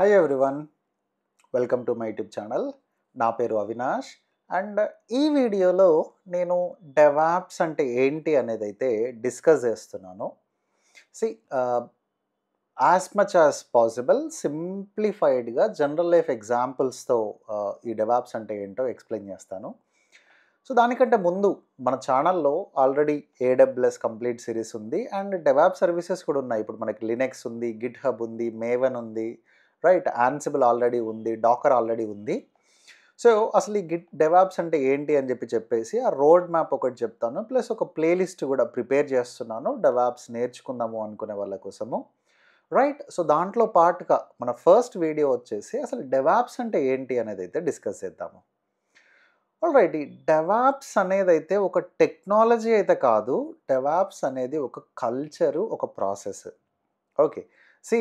hi everyone welcome to my YouTube channel నా పేరు Avinash and ఈ వీడియోలో నేను డెవాప్స్ అంటే ఏంటి అనేది అయితే డిస్కస్ చేస్తున్నాను సి యాజ్ మచ్ యాజ్ పాసిబుల్ సింప్లిఫైడ్గా జనరల్ లైఫ్ ఎగ్జాంపుల్స్తో ఈ డెవాప్స్ అంటే ఏంటో ఎక్స్ప్లెయిన్ చేస్తాను సో దానికంటే ముందు మన ఛానల్లో ఆల్రెడీ ఏడబ్ల్యూఎస్ కంప్లీట్ సిరీస్ ఉంది అండ్ డెవాప్ సర్వీసెస్ కూడా ఉన్నాయి ఇప్పుడు మనకి లినెక్స్ ఉంది గిట్ హబ్ ఉంది మేవన్ ఉంది రైట్ ఆన్సిబుల్ ఆల్రెడీ ఉంది డాకర్ ఆల్రెడీ ఉంది సో అసలు ఈ గిట్ డెవాప్స్ అంటే ఏంటి అని చెప్పి చెప్పేసి ఆ రోడ్ మ్యాప్ ఒకటి చెప్తాను ప్లస్ ఒక ప్లేలిస్ట్ కూడా ప్రిపేర్ చేస్తున్నాను డెవాప్స్ నేర్చుకుందాము అనుకునే వాళ్ళ కోసము రైట్ సో దాంట్లో పాటుగా మన ఫస్ట్ వీడియో వచ్చేసి అసలు డెవాప్స్ అంటే ఏంటి అనేది అయితే డిస్కస్ చేద్దాము రైట్ ఈ డెవాప్స్ అనేది అయితే ఒక టెక్నాలజీ అయితే కాదు డెవాప్స్ అనేది ఒక కల్చరు ఒక ప్రాసెస్ ఓకే సి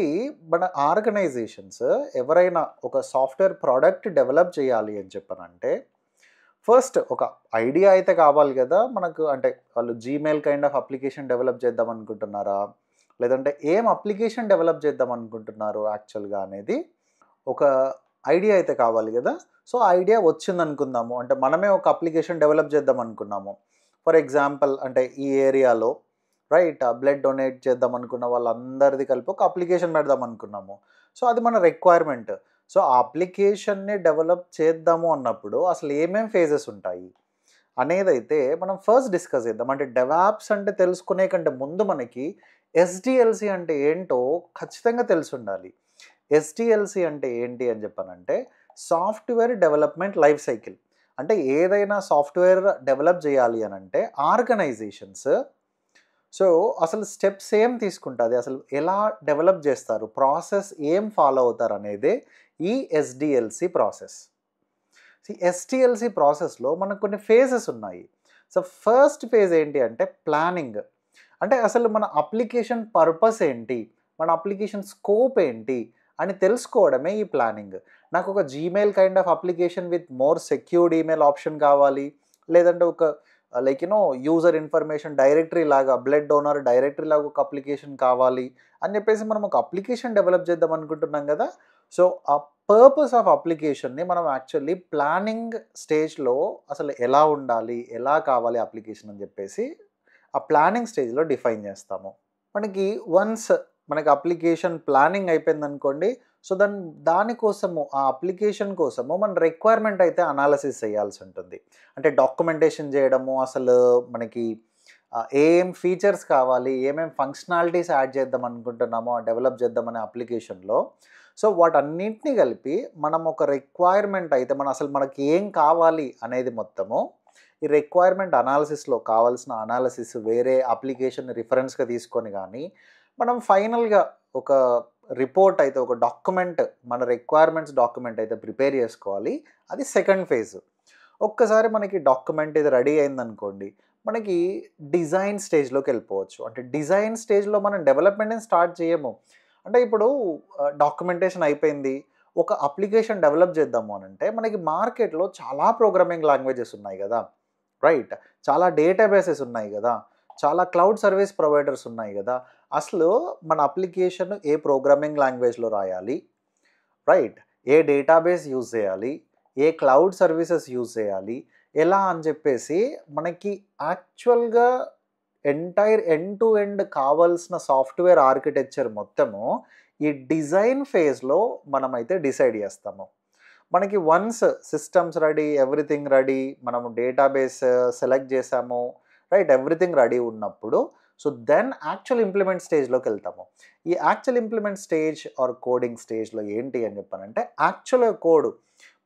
మన ఆర్గనైజేషన్స్ ఎవరైనా ఒక సాఫ్ట్వేర్ ప్రోడక్ట్ డెవలప్ చేయాలి అని చెప్పనంటే ఫస్ట్ ఒక ఐడియా అయితే కావాలి కదా మనకు అంటే వాళ్ళు Gmail kind of application develop చేద్దాం అనుకుంటున్నారా లేదంటే ఏం అప్లికేషన్ డెవలప్ చేద్దాం అనుకుంటున్నారు యాక్చువల్గా అనేది ఒక ఐడియా అయితే కావాలి కదా సో ఐడియా వచ్చింది అనుకుందాము అంటే మనమే ఒక అప్లికేషన్ డెవలప్ చేద్దాం అనుకున్నాము ఫర్ ఎగ్జాంపుల్ అంటే ఈ ఏరియాలో రైట్ బ్లడ్ డొనేట్ చేద్దాం అనుకున్న వాళ్ళందరిది కలిపి ఒక అప్లికేషన్ పెడదాం అనుకున్నాము సో అది మన రిక్వైర్మెంట్ సో ఆ అప్లికేషన్ని డెవలప్ చేద్దాము అన్నప్పుడు అసలు ఏమేమి ఫేజెస్ ఉంటాయి అనేదైతే మనం ఫస్ట్ డిస్కస్ చేద్దాం అంటే డెవాప్స్ అంటే తెలుసుకునే కంటే ముందు మనకి ఎస్డిఎల్సి అంటే ఏంటో ఖచ్చితంగా తెలిసి ఉండాలి ఎస్డిఎల్సి అంటే ఏంటి అని చెప్పానంటే సాఫ్ట్వేర్ డెవలప్మెంట్ లైఫ్ సైకిల్ అంటే ఏదైనా సాఫ్ట్వేర్ డెవలప్ చేయాలి అని అంటే ఆర్గనైజేషన్స్ సో అసలు స్టెప్స్ ఏం తీసుకుంటుంది అసలు ఎలా డెవలప్ చేస్తారు ప్రాసెస్ ఏం ఫాలో అవుతారు అనేది ఈ ఎస్డిఎల్సి ప్రాసెస్ ఎస్టిఎల్సి ప్రాసెస్లో మనకు కొన్ని ఫేజెస్ ఉన్నాయి సో ఫస్ట్ ఫేజ్ ఏంటి అంటే ప్లానింగ్ అంటే అసలు మన అప్లికేషన్ పర్పస్ ఏంటి మన అప్లికేషన్ స్కోప్ ఏంటి అని తెలుసుకోవడమే ఈ ప్లానింగ్ నాకు ఒక Gmail kind of application with more secured email option కావాలి లేదంటే ఒక like you know user information directory లాగా బ్లడ్ డోనర్ డైరెక్టరీ లాగా ఒక అప్లికేషన్ కావాలి అని చెప్పేసి మనం ఒక అప్లికేషన్ డెవలప్ చేద్దాం అనుకుంటున్నాం కదా సో ఆ పర్పస్ ఆఫ్ అప్లికేషన్ని మనం యాక్చువల్లీ ప్లానింగ్ స్టేజ్లో అసలు ఎలా ఉండాలి ఎలా కావాలి అప్లికేషన్ అని చెప్పేసి ఆ ప్లానింగ్ స్టేజ్లో డిఫైన్ చేస్తాము మనకి వన్స్ మనకి అప్లికేషన్ ప్లానింగ్ అయిపోయింది అనుకోండి సో దాని దానికోసము ఆ అప్లికేషన్ కోసము మన రిక్వైర్మెంట్ అయితే అనాలసిస్ చేయాల్సి ఉంటుంది అంటే డాక్యుమెంటేషన్ చేయడము అసలు మనకి ఏం ఫీచర్స్ కావాలి ఏమేం ఫంక్షనాలిటీస్ యాడ్ చేద్దాం అనుకుంటున్నామో డెవలప్ చేద్దామనే అప్లికేషన్లో సో వాటన్నింటినీ కలిపి మనం ఒక రిక్వైర్మెంట్ అయితే మనం అసలు మనకి ఏం కావాలి అనేది మొత్తము ఈ రిక్వైర్మెంట్ అనాలిసిస్లో కావాల్సిన అనాలిసిస్ వేరే అప్లికేషన్ రిఫరెన్స్గా తీసుకొని కానీ మనం ఫైనల్గా ఒక రిపోర్ట్ అయితే ఒక డాక్యుమెంట్ మన రిక్వైర్మెంట్స్ డాక్యుమెంట్ అయితే ప్రిపేర్ చేసుకోవాలి అది సెకండ్ ఫేజ్ ఒక్కసారి మనకి డాక్యుమెంట్ ఇది రెడీ అయిందనుకోండి మనకి డిజైన్ స్టేజ్లోకి వెళ్ళిపోవచ్చు అంటే డిజైన్ స్టేజ్లో మనం డెవలప్మెంట్ని స్టార్ట్ చేయము అంటే ఇప్పుడు డాక్యుమెంటేషన్ అయిపోయింది ఒక అప్లికేషన్ డెవలప్ చేద్దాము అని అంటే మనకి మార్కెట్లో చాలా ప్రోగ్రామింగ్ లాంగ్వేజెస్ ఉన్నాయి కదా రైట్ చాలా డేటాబేసెస్ ఉన్నాయి కదా చాలా క్లౌడ్ సర్వీస్ ప్రొవైడర్స్ ఉన్నాయి కదా అసలు మన అప్లికేషన్ ఏ ప్రోగ్రామింగ్ లాంగ్వేజ్లో రాయాలి రైట్ ఏ డేటాబేస్ యూజ్ చేయాలి ఏ క్లౌడ్ సర్వీసెస్ యూజ్ చేయాలి ఎలా అని చెప్పేసి మనకి యాక్చువల్గా ఎంటైర్ ఎండ్ టు ఎండ్ కావాల్సిన సాఫ్ట్వేర్ ఆర్కిటెక్చర్ మొత్తము ఈ డిజైన్ ఫేజ్లో మనమైతే డిసైడ్ చేస్తాము మనకి once systems ready everything ready మనము డేటాబేస్ సెలెక్ట్ చేసాము రైట్ ఎవ్రీథింగ్ రెడీ ఉన్నప్పుడు సో దెన్ యాక్చువల్ ఇంప్లిమెంట్ స్టేజ్లోకి వెళ్తాము ఈ actual implement stage or coding స్టేజ్లో ఏంటి అని చెప్పానంటే యాక్చువల్ కోడ్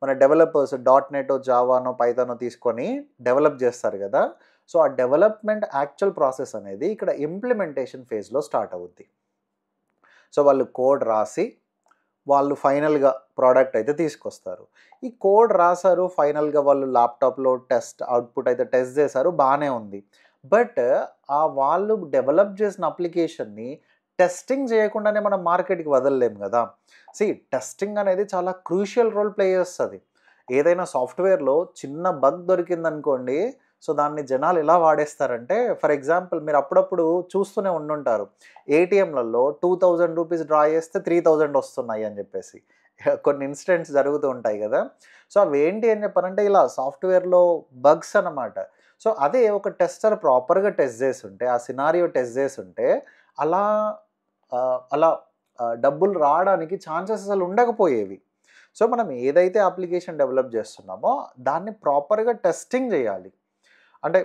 మన డెవలపర్స్ డాట్ నెట్ జావానో పైథానో తీసుకొని డెవలప్ చేస్తారు కదా సో ఆ డెవలప్మెంట్ యాక్చువల్ ప్రాసెస్ అనేది ఇక్కడ ఇంప్లిమెంటేషన్ ఫేజ్లో స్టార్ట్ అవుద్ది సో వాళ్ళు కోడ్ రాసి వాళ్ళు ఫైనల్గా ప్రోడక్ట్ అయితే తీసుకొస్తారు ఈ కోడ్ రాశారు ఫైనల్గా వాళ్ళు ల్యాప్టాప్లో టెస్ట్ అవుట్పుట్ అయితే టెస్ట్ చేశారు బాగానే ఉంది బట్ ఆ వాళ్ళు డెవలప్ చేసిన అప్లికేషన్ని టెస్టింగ్ చేయకుండానే మనం మార్కెట్కి వదలలేము కదా సి టెస్టింగ్ అనేది చాలా క్రూషియల్ రోల్ ప్లే చేస్తుంది ఏదైనా సాఫ్ట్వేర్లో చిన్న బగ్ దొరికిందనుకోండి సో దాన్ని జనాలు ఎలా వాడేస్తారంటే ఫర్ ఎగ్జాంపుల్ మీరు అప్పుడప్పుడు చూస్తూనే ఉండుంటారు ఏటీఎంలలో టూ థౌజండ్ రూపీస్ డ్రా చేస్తే త్రీ థౌజండ్ వస్తున్నాయి అని చెప్పేసి కొన్ని ఇన్సిడెంట్స్ జరుగుతూ ఉంటాయి కదా సో అవి ఏంటి అని చెప్పారంటే ఇలా సాఫ్ట్వేర్లో బగ్స్ అనమాట సో అదే ఒక టెస్టర్ ప్రాపర్గా టెస్ట్ చేసి ఉంటే ఆ సినారియో టెస్ట్ చేసి ఉంటే అలా అలా డబ్బులు రావడానికి ఛాన్సెస్ అసలు ఉండకపోయేవి సో మనం ఏదైతే అప్లికేషన్ డెవలప్ చేస్తున్నామో దాన్ని ప్రాపర్గా టెస్టింగ్ చేయాలి అంటే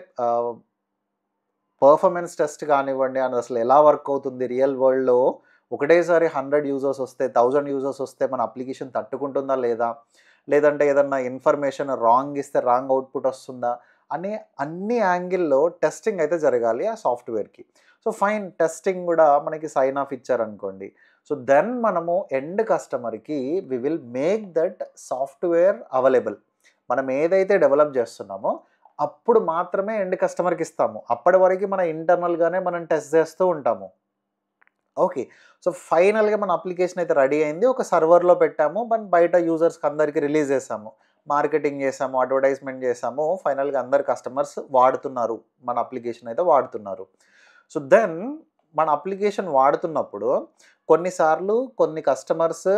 పర్ఫార్మెన్స్ టెస్ట్ కానివ్వండి అని అసలు ఎలా వర్క్ అవుతుంది రియల్ వరల్డ్లో ఒకటేసారి హండ్రెడ్ యూజర్స్ వస్తే థౌజండ్ యూజర్స్ వస్తే మన అప్లికేషన్ తట్టుకుంటుందా లేదా లేదంటే ఏదన్నా ఇన్ఫర్మేషన్ రాంగ్ ఇస్తే రాంగ్ అవుట్పుట్ వస్తుందా అనే అన్ని యాంగిల్లో టెస్టింగ్ అయితే జరగాలి ఆ సాఫ్ట్వేర్కి సో ఫైన్ టెస్టింగ్ కూడా మనకి సైన్ ఆఫ్ ఇచ్చారనుకోండి సో దెన్ మనము ఎండ్ కస్టమర్కి we will make that software available మనం ఏదైతే డెవలప్ చేస్తున్నామో అప్పుడు మాత్రమే ఎండ్ కస్టమర్కి ఇస్తాము అప్పటి వరకు మన ఇంటర్నల్గానే మనం టెస్ట్ చేస్తూ ఉంటాము ఓకే సో ఫైనల్గా మన అప్లికేషన్ అయితే రెడీ అయింది ఒక సర్వర్లో పెట్టాము బట్ బయట యూజర్స్కి అందరికీ రిలీజ్ చేసాము మార్కెటింగ్ చేసాము అడ్వర్టైజ్మెంట్ చేసాము ఫైనల్గా అందరు కస్టమర్స్ వాడుతున్నారు మన అప్లికేషన్ అయితే వాడుతున్నారు సో దెన్ మన అప్లికేషన్ వాడుతున్నప్పుడు కొన్నిసార్లు కొన్ని కస్టమర్స్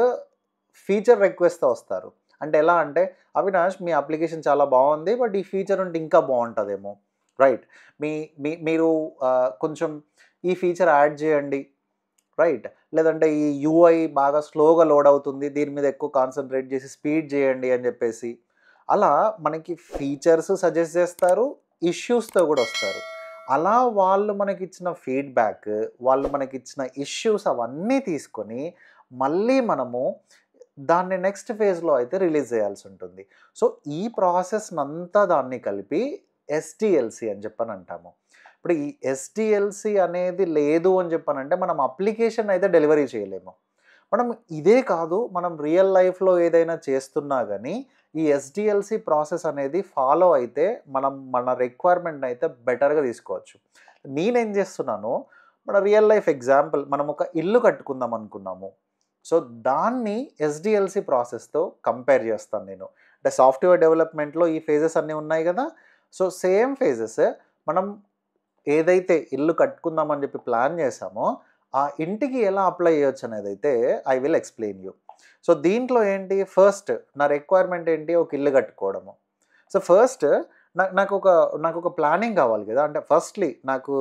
ఫీచర్ రిక్వెస్ట్ వస్తారు అంటే ఎలా అంటే అవినాష్ మీ అప్లికేషన్ చాలా బాగుంది బట్ ఈ ఫీచర్ ఉంటే ఇంకా బాగుంటుందేమో రైట్ మీ మీ మీరు కొంచెం ఈ ఫీచర్ యాడ్ చేయండి రైట్ లేదంటే ఈ యూఐ బాగా స్లోగా లోడ్ అవుతుంది దీని మీద ఎక్కువ కాన్సన్ట్రేట్ చేసి స్పీడ్ చేయండి అని చెప్పేసి అలా మనకి ఫీచర్స్ సజెస్ట్ చేస్తారు ఇష్యూస్తో కూడా వస్తారు అలా వాళ్ళు మనకి ఇచ్చిన ఫీడ్బ్యాక్ వాళ్ళు మనకి ఇచ్చిన ఇష్యూస్ అవన్నీ తీసుకొని మళ్ళీ మనము దాన్ని నెక్స్ట్ ఫేజ్లో అయితే రిలీజ్ చేయాల్సి ఉంటుంది సో ఈ ప్రాసెస్నంతా దాన్ని కలిపి ఎస్టిఎల్సి అని చెప్పని అంటాము ఇప్పుడు ఈ ఎస్టిఎల్సి అనేది లేదు అని చెప్పానంటే మనం అప్లికేషన్ అయితే డెలివరీ చేయలేము మనం ఇదే కాదు మనం రియల్ లైఫ్లో ఏదైనా చేస్తున్నా కానీ ఈ ఎస్డిఎల్సి ప్రాసెస్ అనేది ఫాలో అయితే మనం మన రిక్వైర్మెంట్ అయితే బెటర్గా తీసుకోవచ్చు నేనేం చేస్తున్నాను మన రియల్ లైఫ్ ఎగ్జాంపుల్ మనం ఒక ఇల్లు కట్టుకుందాం అనుకున్నాము సో దాన్ని ఎస్డిఎల్సి ప్రాసెస్తో కంపేర్ చేస్తాను నేను అంటే సాఫ్ట్వేర్ డెవలప్మెంట్లో ఈ ఫేజెస్ అన్నీ ఉన్నాయి కదా సో సేమ్ ఫేజెస్ మనం ఏదైతే ఇల్లు కట్టుకుందామని చెప్పి ప్లాన్ చేశామో ఆ ఇంటికి ఎలా అప్లై చేయొచ్చు అనేది అయితే I will explain you so దీంట్లో ఏంటి ఫస్ట్ నా రిక్వైర్మెంట్ ఏంటి ఒక ఇల్లు కట్టుకోవడము సో ఫస్ట్ నాకు నాకు ఒక నాకు ఒక ప్లానింగ్ కావాలి కదా అంటే ఫస్ట్లీ నాకు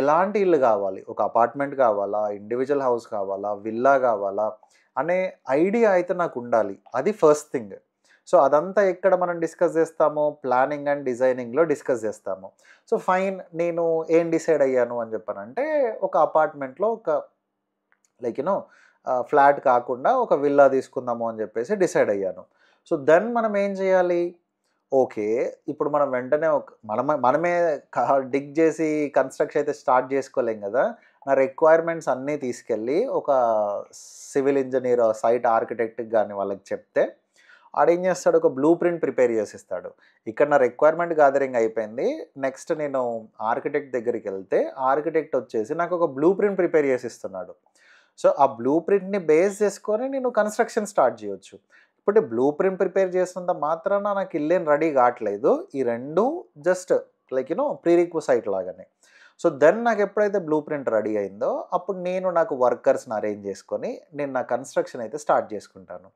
ఎలాంటి ఇల్లు కావాలి ఒక అపార్ట్మెంట్ కావాలా ఇండివిజువల్ హౌస్ కావాలా విల్లా కావాలా అనే ఐడియా అయితే నాకు ఉండాలి అది ఫస్ట్ థింగ్ సో అదంతా ఎక్కడ మనం డిస్కస్ చేస్తాము ప్లానింగ్ అండ్ డిజైనింగ్లో డిస్కస్ చేస్తాము సో ఫైన్ నేను ఏం డిసైడ్ అయ్యాను అని చెప్పానంటే ఒక అపార్ట్మెంట్లో ఒక లైక్ యూనో ఫ్లాట్ కాకుండా ఒక విల్లా తీసుకుందాము అని చెప్పేసి డిసైడ్ అయ్యాను సో దెన్ మనం ఏం చేయాలి ఓకే ఇప్పుడు మనం వెంటనే ఒక మనమే మనమే డిగ్ చేసి కన్స్ట్రక్షన్ అయితే స్టార్ట్ చేసుకోలేం కదా నా రిక్వైర్మెంట్స్ అన్నీ తీసుకెళ్ళి ఒక సివిల్ ఇంజనీర్ సైట్ ఆర్కిటెక్ట్ కానీ వాళ్ళకి చెప్తే ఆడేం చేస్తాడు ఒక బ్లూ ప్రింట్ ప్రిపేర్ చేసిస్తాడు ఇక్కడ నా రిక్వైర్మెంట్ గ్యాదరింగ్ అయిపోయింది నెక్స్ట్ నేను ఆర్కిటెక్ట్ దగ్గరికి వెళ్తే ఆర్కిటెక్ట్ వచ్చేసి నాకు ఒక బ్లూ ప్రింట్ ప్రిపేర్ చేసిస్తున్నాడు సో ఆ బ్లూ ప్రింట్ని బేస్ చేసుకొని నేను కన్స్ట్రక్షన్ స్టార్ట్ చేయొచ్చు ఇప్పుడు బ్లూ ప్రింట్ ప్రిపేర్ చేసినంత మాత్రాన నాకు ఇల్లేం రెడీ కావట్లేదు ఈ రెండు జస్ట్ లైక్ యూనో ప్రీరిక్వసైట్ లాగానే సో దెన్ నాకు ఎప్పుడైతే బ్లూ ప్రింట్ రెడీ అయిందో అప్పుడు నేను నాకు వర్కర్స్ని అరేంజ్ చేసుకొని నేను నా కన్స్ట్రక్షన్ అయితే స్టార్ట్ చేసుకుంటాను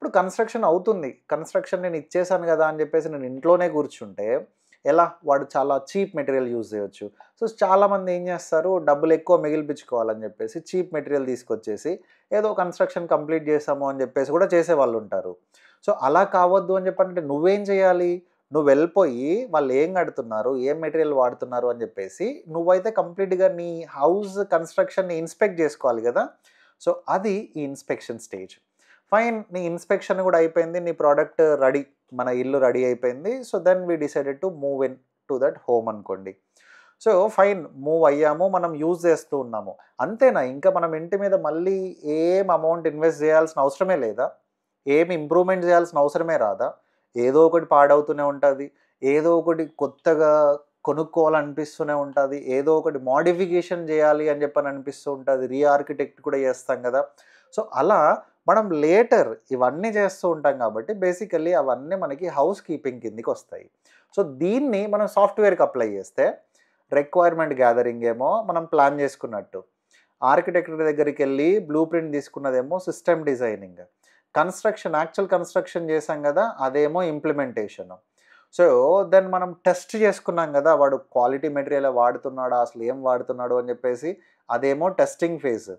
ఇప్పుడు కన్స్ట్రక్షన్ అవుతుంది కన్స్ట్రక్షన్ నేను ఇచ్చేసాను కదా అని చెప్పేసి నేను ఇంట్లోనే కూర్చుంటే ఎలా వాడు చాలా చీప్ మెటీరియల్ యూజ్ చేయొచ్చు సో చాలామంది ఏం చేస్తారు డబ్బులు ఎక్కువ మిగిలిపించుకోవాలని చెప్పేసి చీప్ మెటీరియల్ తీసుకొచ్చేసి ఏదో కన్స్ట్రక్షన్ కంప్లీట్ చేసాము అని చెప్పేసి కూడా చేసేవాళ్ళు ఉంటారు సో అలా కావద్దు అని చెప్పంటే నువ్వేం చేయాలి నువ్వు వెళ్ళిపోయి వాళ్ళు ఏం కడుతున్నారు ఏం మెటీరియల్ వాడుతున్నారు అని చెప్పేసి నువ్వైతే కంప్లీట్గా నీ హౌస్ కన్స్ట్రక్షన్ని ఇన్స్పెక్ట్ చేసుకోవాలి కదా సో అది ఈ ఇన్స్పెక్షన్ స్టేజ్ ఫైన్ నీ ఇన్స్పెక్షన్ కూడా అయిపోయింది నీ ప్రోడక్ట్ రెడీ మన ఇల్లు రెడీ అయిపోయింది so then we decided to move into that home అనుకోండి సో ఫైన్ మూవ్ అయ్యాము మనం యూజ్ చేస్తూ ఉన్నాము అంతేనా ఇంకా మనం ఇంటి మీద మళ్ళీ ఏం అమౌంట్ ఇన్వెస్ట్ చేయాల్సిన అవసరమే లేదా ఏం ఇంప్రూవ్మెంట్ చేయాల్సిన అవసరమే రాదా ఏదో ఒకటి పాడవుతూనే ఉంటుంది ఏదో ఒకటి కొత్తగా కొనుక్కోవాలనిపిస్తూనే ఉంటుంది ఏదో ఒకటి మాడిఫికేషన్ చేయాలి అని చెప్పని అనిపిస్తూ ఉంటుంది రీఆర్కిటెక్ట్ కూడా చేస్తాం కదా సో అలా మనం లేటర్ ఇవన్నీ చేస్తూ ఉంటాం కాబట్టి బేసికల్లీ అవన్నీ మనకి హౌస్ కీపింగ్ కిందికి వస్తాయి సో దీన్ని మనం సాఫ్ట్వేర్కి అప్లై చేస్తే రిక్వైర్మెంట్ గ్యాదరింగ్ ఏమో మనం ప్లాన్ చేసుకున్నట్టు ఆర్కిటెక్టర్ దగ్గరికి వెళ్ళి బ్లూ ప్రింట్ తీసుకున్నదేమో system designing construction actual construction చేసాం కదా అదేమో ఇంప్లిమెంటేషను సో దెన్ మనం టెస్ట్ చేసుకున్నాం కదా వాడు క్వాలిటీ మెటీరియల్ వాడుతున్నాడు అసలు ఏం వాడుతున్నాడు అని చెప్పేసి అదేమో టెస్టింగ్ ఫేజ్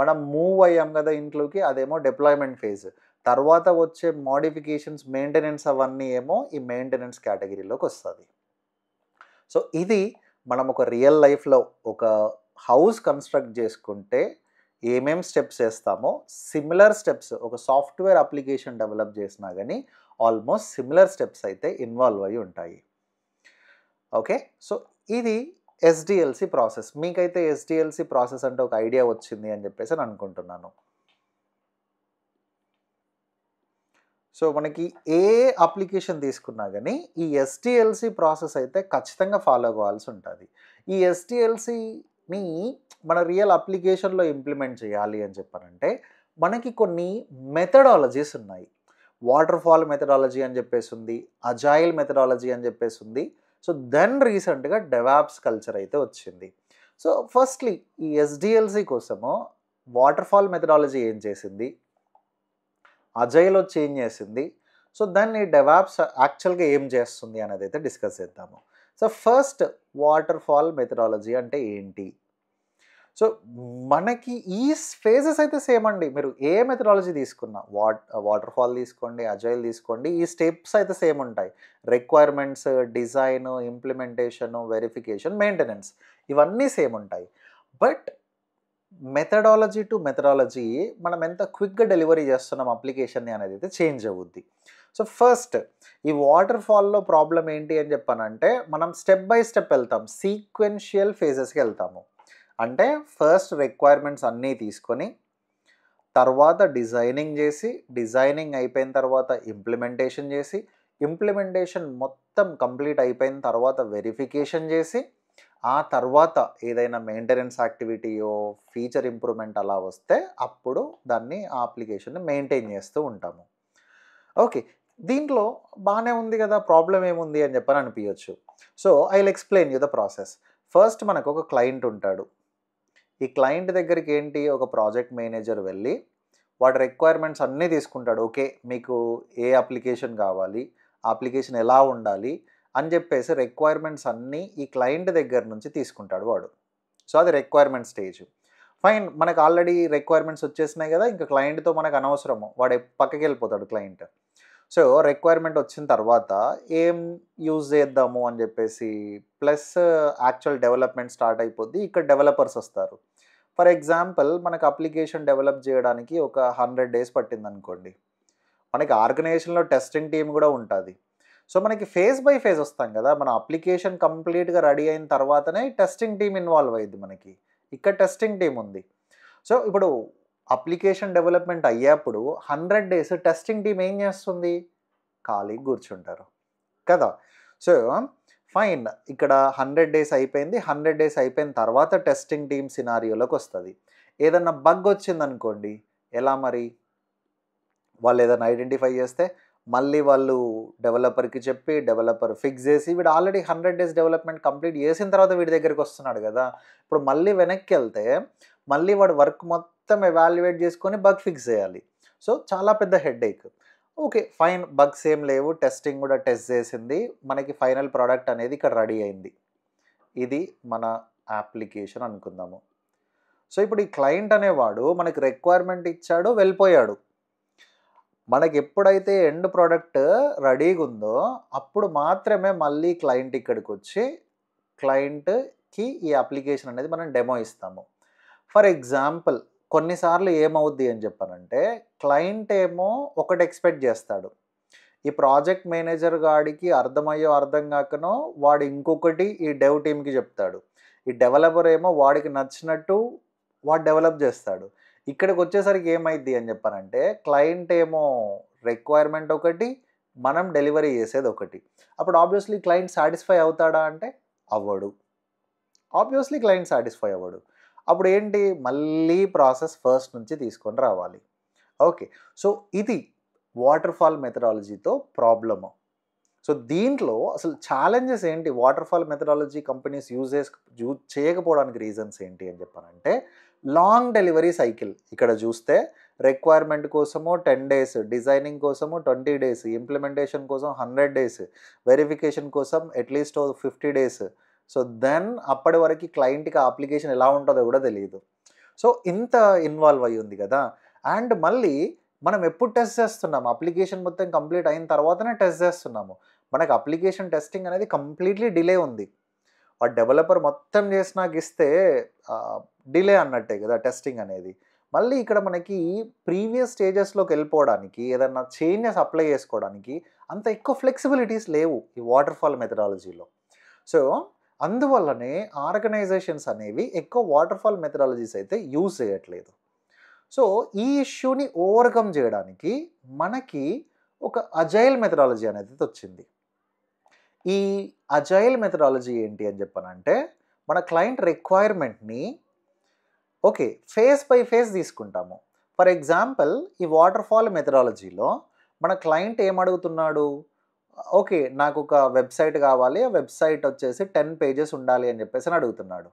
మనం మూవ్ అయ్యాం కదా ఇంట్లోకి అదేమో డిప్లాయ్మెంట్ ఫేజ్ తర్వాత వచ్చే మోడిఫికేషన్స్ మెయింటెనెన్స్ అవన్నీ ఏమో ఈ మెయింటెనెన్స్ కేటగిరీలోకి వస్తుంది సో ఇది మనం ఒక రియల్ లైఫ్లో ఒక హౌస్ కన్స్ట్రక్ట్ చేసుకుంటే ఏమేం స్టెప్స్ వేస్తామో సిమిలర్ స్టెప్స్ ఒక సాఫ్ట్వేర్ అప్లికేషన్ డెవలప్ చేసినా కానీ ఆల్మోస్ట్ సిమిలర్ స్టెప్స్ అయితే ఇన్వాల్వ్ అయి ఉంటాయి ఓకే సో ఇది ఎస్డిఎల్సి ప్రాసెస్ మీకైతే ఎస్డిఎల్సి ప్రాసెస్ అంటే ఒక ఐడియా వచ్చింది అని చెప్పేసి నేను అనుకుంటున్నాను సో మనకి ఏ అప్లికేషన్ తీసుకున్నా కానీ ఈ ఎస్టిఎల్సి ప్రాసెస్ అయితే ఖచ్చితంగా ఫాలో అవ్వాల్సి ఉంటుంది ఈ ఎస్టిఎల్సిని మన రియల్ అప్లికేషన్లో ఇంప్లిమెంట్ చేయాలి అని చెప్పానంటే మనకి కొన్ని మెథడాలజీస్ ఉన్నాయి వాటర్ ఫాల్ మెథడాలజీ అని చెప్పేసి ఉంది అజాయిల్ మెథడాలజీ అని చెప్పేసి ఉంది సో దెన్ రీసెంట్గా డెవాప్స్ కల్చర్ అయితే వచ్చింది సో ఫస్ట్లీ ఈ ఎస్డిఎల్సి కోసము వాటర్ఫాల్ మెథడాలజీ ఏం చేసింది అజయ్లో చేంజ్ చేసింది సో దాన్ని డెవాప్స్ యాక్చువల్గా ఏం చేస్తుంది అనేది అయితే డిస్కస్ చేద్దాము so first waterfall methodology అంటే ఏంటి సో మనకి ఈ ఫేజెస్ అయితే సేమ్ అండి మీరు ఏ మెథడాలజీ తీసుకున్నా వాట్ వాటర్ ఫాల్ తీసుకోండి అజైల్ తీసుకోండి ఈ స్టెప్స్ అయితే సేమ్ ఉంటాయి requirements design implementation verification maintenance ఇవన్నీ సేమ్ ఉంటాయి బట్ మెథడాలజీ టు మెథడాలజీ మనం ఎంత క్విక్గా డెలివరీ చేస్తున్నాం అప్లికేషన్ని అనేది అయితే చేంజ్ అవుద్ది సో ఫస్ట్ ఈ వాటర్ ఫాల్లో ప్రాబ్లం ఏంటి అని చెప్పానంటే మనం స్టెప్ బై స్టెప్ వెళ్తాం సీక్వెన్షియల్ ఫేజెస్కి వెళ్తాము అంటే ఫస్ట్ రిక్వైర్మెంట్స్ అన్నీ తీసుకొని తర్వాత డిజైనింగ్ చేసి డిజైనింగ్ అయిపోయిన తర్వాత ఇంప్లిమెంటేషన్ చేసి ఇంప్లిమెంటేషన్ మొత్తం కంప్లీట్ అయిపోయిన తర్వాత వెరిఫికేషన్ చేసి ఆ తర్వాత ఏదైనా మెయింటెనెన్స్ యాక్టివిటీయో ఫీచర్ ఇంప్రూవ్మెంట్ అలా వస్తే అప్పుడు దాన్ని ఆ అప్లికేషన్ని మెయింటైన్ చేస్తూ ఉంటాము ఓకే దీంట్లో బాగానే ఉంది కదా ప్రాబ్లం ఏముంది అని చెప్పని అనిపించవచ్చు so I will explain you the process first మనకు ఒక క్లయింట్ ఉంటాడు ఈ క్లయింట్ దగ్గరికి ఏంటి ఒక ప్రాజెక్ట్ మేనేజర్ వెళ్ళి వాటి రిక్వైర్మెంట్స్ అన్నీ తీసుకుంటాడు ఓకే మీకు ఏ అప్లికేషన్ కావాలి అప్లికేషన్ ఎలా ఉండాలి అని చెప్పేసి రిక్వైర్మెంట్స్ అన్నీ ఈ క్లయింట్ దగ్గర నుంచి తీసుకుంటాడు వాడు సో అది రిక్వైర్మెంట్ స్టేజ్ ఫైన్ మనకు ఆల్రెడీ రిక్వైర్మెంట్స్ వచ్చేసినాయి కదా ఇంకా క్లయింట్తో మనకు అనవసరము వాడు పక్కకి వెళ్ళిపోతాడు క్లయింట్ సో రిక్వైర్మెంట్ వచ్చిన తర్వాత ఏం యూజ్ చేద్దాము అని చెప్పేసి ప్లస్ యాక్చువల్ డెవలప్మెంట్ స్టార్ట్ అయిపోద్ది ఇక్కడ డెవలపర్స్ వస్తారు ఫర్ ఎగ్జాంపుల్ మనకు అప్లికేషన్ డెవలప్ చేయడానికి ఒక హండ్రెడ్ డేస్ పట్టిందనుకోండి మనకి ఆర్గనైజేషన్లో టెస్టింగ్ టీం కూడా ఉంటుంది సో మనకి ఫేజ్ బై ఫేజ్ వస్తాం కదా మన అప్లికేషన్ కంప్లీట్గా రెడీ అయిన తర్వాతనే టెస్టింగ్ టీం ఇన్వాల్వ్ అయ్యింది మనకి ఇక్కడ టెస్టింగ్ టీం ఉంది సో ఇప్పుడు అప్లికేషన్ డెవలప్మెంట్ అయ్యేప్పుడు హండ్రెడ్ డేస్ టెస్టింగ్ టీం ఏం చేస్తుంది ఖాళీ కూర్చుంటారు కదా సో ఫైన్ ఇక్కడ హండ్రెడ్ డేస్ అయిపోయింది హండ్రెడ్ డేస్ అయిపోయిన తర్వాత టెస్టింగ్ టీమ్ సినారియోలోకి వస్తుంది ఏదన్నా బగ్ వచ్చిందనుకోండి ఎలా మరి వాళ్ళు ఏదైనా ఐడెంటిఫై చేస్తే మళ్ళీ వాళ్ళు డెవలపర్కి చెప్పి డెవలపర్ ఫిక్స్ చేసి వీడు already hundred days development complete చేసిన తర్వాత వీడి దగ్గరికి వస్తున్నాడు కదా ఇప్పుడు మళ్ళీ వెనక్కి వెళ్తే మళ్ళీ వాడు వర్క్ మొత్తం మొత్తం ఎవాల్యుయేట్ చేసుకొని బగ్ ఫిక్స్ చేయాలి సో చాలా పెద్ద హెడ్ ఏక్ ఓకే ఫైన్ బగ్స్ ఏం లేవు టెస్టింగ్ కూడా టెస్ట్ చేసింది మనకి ఫైనల్ ప్రోడక్ట్ అనేది ఇక్కడ రెడీ అయింది ఇది మన అప్లికేషన్ అనుకుందాము సో ఇప్పుడు ఈ క్లయింట్ అనేవాడు మనకి రిక్వైర్మెంట్ ఇచ్చాడు వెళ్ళిపోయాడు మనకి ఎప్పుడైతే ఎండ్ ప్రోడక్ట్ రెడీగా ఉందో అప్పుడు మాత్రమే మళ్ళీ క్లయింట్ ఇక్కడికి వచ్చి క్లయింట్కి ఈ అప్లికేషన్ అనేది మనం డెమో ఇస్తాము ఫర్ ఎగ్జాంపుల్ కొన్నిసార్లు ఏమవుద్ది అని చెప్పానంటే క్లయింట్ ఏమో ఒకటి ఎక్స్పెక్ట్ చేస్తాడు ఈ ప్రాజెక్ట్ మేనేజర్ గాడికి అర్థమయ్యో అర్థం కాకనో వాడు ఇంకొకటి ఈ డెవ్ టీమ్కి చెప్తాడు ఈ డెవలపర్ ఏమో వాడికి నచ్చినట్టు వాడు డెవలప్ చేస్తాడు ఇక్కడికి వచ్చేసరికి ఏమైంది అని చెప్పానంటే క్లయింట్ ఏమో రిక్వైర్మెంట్ ఒకటి మనం డెలివరీ చేసేది ఒకటి అప్పుడు ఆబ్వియస్లీ క్లయింట్ సాటిస్ఫై అవుతాడా అంటే అవ్వడు ఆబ్వియస్లీ క్లయింట్ సాటిస్ఫై అవ్వడు అప్పుడు ఏంటి మళ్ళీ ప్రాసెస్ ఫస్ట్ నుంచి తీసుకొని రావాలి ఓకే సో ఇది వాటర్ఫాల్ మెథడాలజీతో ప్రాబ్లము సో దీంట్లో అసలు ఛాలెంజెస్ ఏంటి waterfall methodology companies use use చేయకపోవడానికి రీజన్స్ ఏంటి అని చెప్పానంటే లాంగ్ డెలివరీ సైకిల్ ఇక్కడ చూస్తే రిక్వైర్మెంట్ కోసము టెన్ డేస్ డిజైనింగ్ కోసము ట్వంటీ డేస్ ఇంప్లిమెంటేషన్ కోసం హండ్రెడ్ డేస్ వెరిఫికేషన్ కోసం at least fifty days so then అప్పటి వరకు క్లయింట్కి ఆ అప్లికేషన్ ఎలా ఉంటుందో కూడా తెలియదు సో ఇంత ఇన్వాల్వ్ అయ్యి ఉంది కదా అండ్ మళ్ళీ మనం ఎప్పుడు టెస్ట్ చేస్తున్నాము అప్లికేషన్ మొత్తం కంప్లీట్ అయిన తర్వాతనే టెస్ట్ చేస్తున్నాము మనకు అప్లికేషన్ టెస్టింగ్ అనేది కంప్లీట్లీ డిలే ఉంది ఆ డెవలపర్ మొత్తం చేసినాక ఇస్తే డిలే అన్నట్టే కదా టెస్టింగ్ అనేది మళ్ళీ ఇక్కడ మనకి ప్రీవియస్ స్టేజెస్లోకి వెళ్ళిపోవడానికి ఏదన్నా చేంజెస్ అప్లై చేసుకోవడానికి అంత ఎక్కువ ఫ్లెక్సిబిలిటీస్ లేవు ఈ వాటర్ఫాల్ మెథడాలజీలో సో అందువల్లనే ఆర్గనైజేషన్స్ అనేవి ఎక్కువ వాటర్ఫాల్ మెథడాలజీస్ అయితే యూజ్ చేయట్లేదు సో ఈ ఇష్యూని ఓవర్కమ్ చేయడానికి మనకి ఒక అజైల్ మెథడాలజీ అనేది వచ్చింది ఈ అజైల్ మెథడాలజీ ఏంటి అని చెప్పానంటే మన క్లయింట్ రిక్వైర్మెంట్ని ఓకే ఫేస్ బై ఫేస్ తీసుకుంటాము ఫర్ ఎగ్జాంపుల్ ఈ వాటర్ఫాల్ మెథడాలజీలో మన క్లయింట్ ఏమడుగుతున్నాడు ఓకే నాకు ఒక వెబ్సైట్ కావాలి ఆ వెబ్సైట్ వచ్చేసి టెన్ పేజెస్ ఉండాలి అని చెప్పేసి అడుగుతున్నాడు